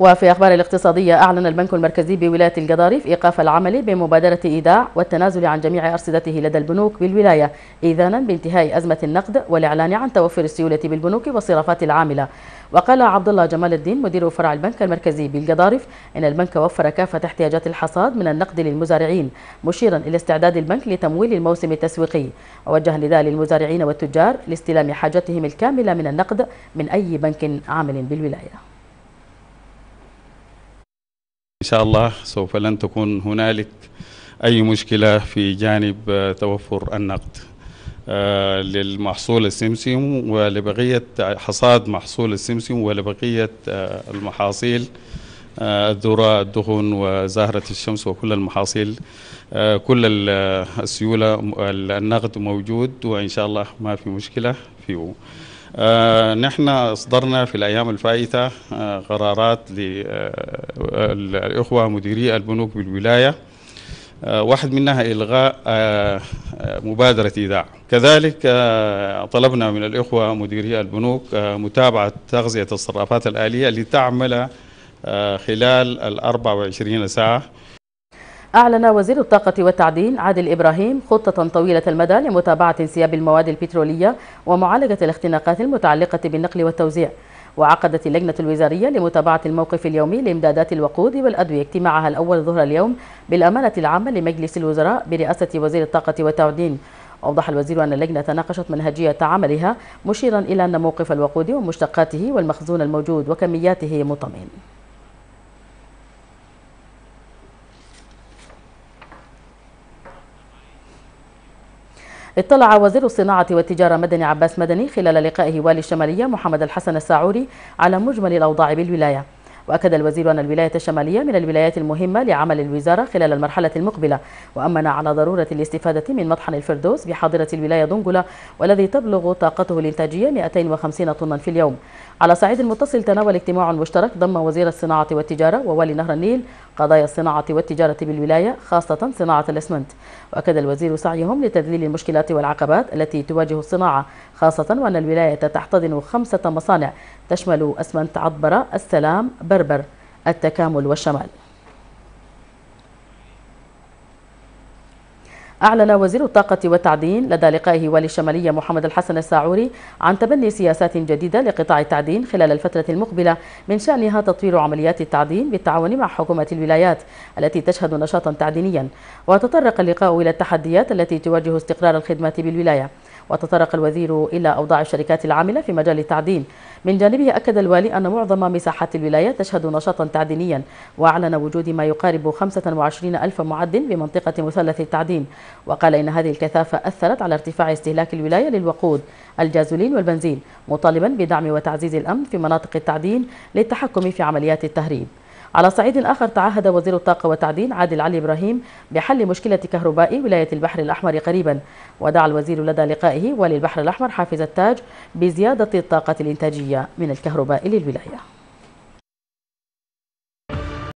وفي أخبار الاقتصادية أعلن البنك المركزي بولاية القضاريف إيقاف العمل بمبادرة إيداع والتنازل عن جميع أرصدته لدى البنوك بالولاية إيذانا بانتهاء أزمة النقد والإعلان عن توفر السيولة بالبنوك والصرافات العاملة وقال عبد الله جمال الدين مدير فرع البنك المركزي بالقضارف إن البنك وفر كافة احتياجات الحصاد من النقد للمزارعين مشيرا إلى استعداد البنك لتمويل الموسم التسويقي ووجه نداء للمزارعين والتجار لاستلام حاجتهم الكاملة من النقد من أي بنك عامل بالولاية شاء الله سوف لن تكون هنالك أي مشكلة في جانب آه، توفر النقد آه، للمحصول السمسم ولبقية حصاد محصول السمسم ولبقية آه، المحاصيل الذرة الدهن وزهرة الشمس وكل المحاصيل كل السيولة النقد موجود وإن شاء الله ما في مشكلة فيه آه، نحن أصدرنا في الأيام الفائتة آه قرارات للإخوة آه، مديري البنوك بالولاية آه واحد منها إلغاء آه، مبادرة إيداع كذلك طلبنا من الإخوة مديري البنوك متابعة تغذية الصرافات الآلية لتعمل خلال ال 24 ساعة أعلن وزير الطاقة والتعدين عادل إبراهيم خطة طويلة المدى لمتابعة انسياب المواد البترولية ومعالجة الاختناقات المتعلقة بالنقل والتوزيع وعقدت اللجنة الوزارية لمتابعة الموقف اليومي لإمدادات الوقود والأدوية اجتماعها الأول ظهر اليوم بالأمانة العامة لمجلس الوزراء برئاسة وزير الطاقة والتعدين أوضح الوزير أن اللجنة تناقشت منهجية عملها مشيرا إلى أن موقف الوقود ومشتقاته والمخزون الموجود وكمياته مطمئن اطلع وزير الصناعة والتجارة مدني عباس مدني خلال لقائه والي الشمالية محمد الحسن الساعوري على مجمل الأوضاع بالولاية وأكد الوزير أن الولاية الشمالية من الولايات المهمة لعمل الوزارة خلال المرحلة المقبلة وأمن على ضرورة الاستفادة من مطحن الفردوس بحاضرة الولاية دنقلة والذي تبلغ طاقته الإنتاجية 250 طنا في اليوم على صعيد المتصل تناول اجتماع مشترك ضم وزير الصناعة والتجارة ووالي نهر النيل قضايا الصناعة والتجارة بالولاية خاصة صناعة الأسمنت وأكد الوزير سعيهم لتذليل المشكلات والعقبات التي تواجه الصناعة خاصة وأن الولاية تحتضن خمسة مصانع تشمل أسمنت عطبرة السلام بربر التكامل والشمال أعلن وزير الطاقة والتعدين لدى لقائه والي الشمالية محمد الحسن الساعوري عن تبني سياسات جديدة لقطاع التعدين خلال الفترة المقبلة من شأنها تطوير عمليات التعدين بالتعاون مع حكومة الولايات التي تشهد نشاطا تعدينيا وتطرق اللقاء إلى التحديات التي تواجه استقرار الخدمات بالولاية وتطرق الوزير إلى أوضاع الشركات العاملة في مجال التعدين من جانبه أكد الوالي أن معظم مساحات الولاية تشهد نشاطا تعدينيا وأعلن وجود ما يقارب 25 ألف معد بمنطقة مثلث التعدين وقال إن هذه الكثافة أثرت على ارتفاع استهلاك الولاية للوقود الجازولين والبنزين مطالبا بدعم وتعزيز الأمن في مناطق التعدين للتحكم في عمليات التهريب على صعيد آخر تعهد وزير الطاقة والتعدين عادل علي إبراهيم بحل مشكلة كهرباء ولاية البحر الأحمر قريبا ودعا الوزير لدى لقائه وللبحر البحر الأحمر حافز التاج بزيادة الطاقة الإنتاجية من الكهرباء للولاية